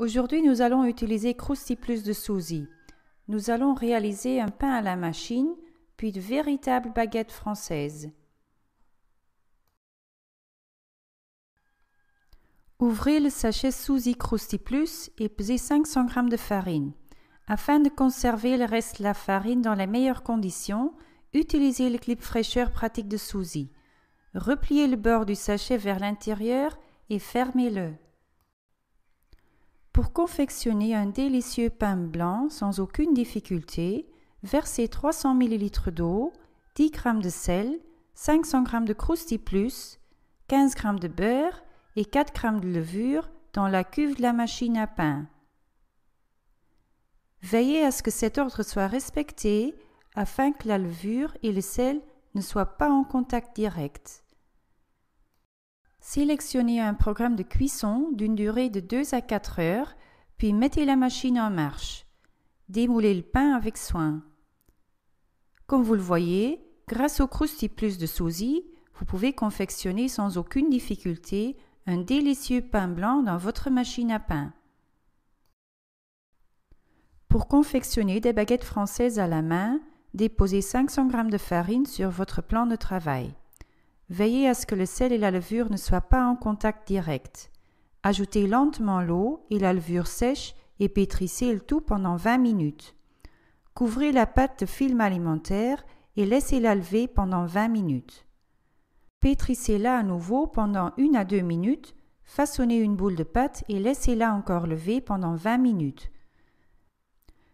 Aujourd'hui, nous allons utiliser Crousty Plus de Suzy. Nous allons réaliser un pain à la machine, puis de véritables baguettes françaises. Ouvrez le sachet Suzy Crousty Plus et pesez 500 g de farine. Afin de conserver le reste de la farine dans les meilleures conditions, utilisez le clip fraîcheur pratique de Suzy. Repliez le bord du sachet vers l'intérieur et fermez-le. Pour confectionner un délicieux pain blanc sans aucune difficulté, versez 300 ml d'eau, 10 g de sel, 500 g de crousti plus, 15 g de beurre et 4 g de levure dans la cuve de la machine à pain. Veillez à ce que cet ordre soit respecté afin que la levure et le sel ne soient pas en contact direct. Sélectionnez un programme de cuisson d'une durée de 2 à 4 heures, puis mettez la machine en marche. Démoulez le pain avec soin. Comme vous le voyez, grâce au crusty Plus de sosie, vous pouvez confectionner sans aucune difficulté un délicieux pain blanc dans votre machine à pain. Pour confectionner des baguettes françaises à la main, déposez 500 g de farine sur votre plan de travail. Veillez à ce que le sel et la levure ne soient pas en contact direct. Ajoutez lentement l'eau et la levure sèche et pétrissez le tout pendant 20 minutes. Couvrez la pâte de film alimentaire et laissez-la lever pendant 20 minutes. Pétrissez-la à nouveau pendant 1 à 2 minutes, façonnez une boule de pâte et laissez-la encore lever pendant 20 minutes.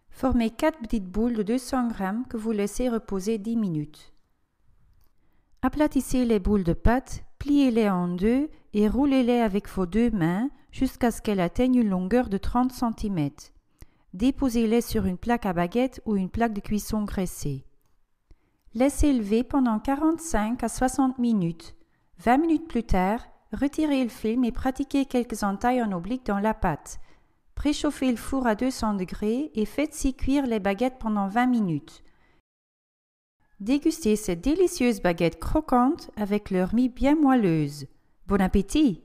Formez 4 petites boules de 200 g que vous laissez reposer 10 minutes. Aplatissez les boules de pâte, pliez-les en deux et roulez-les avec vos deux mains jusqu'à ce qu'elles atteignent une longueur de 30 cm. Déposez-les sur une plaque à baguette ou une plaque de cuisson graissée. Laissez lever pendant 45 à 60 minutes. 20 minutes plus tard, retirez le film et pratiquez quelques entailles en oblique dans la pâte. Préchauffez le four à 200 degrés et faites-y cuire les baguettes pendant 20 minutes. Dégustez cette délicieuse baguette croquante avec leur mie bien moelleuse. Bon appétit!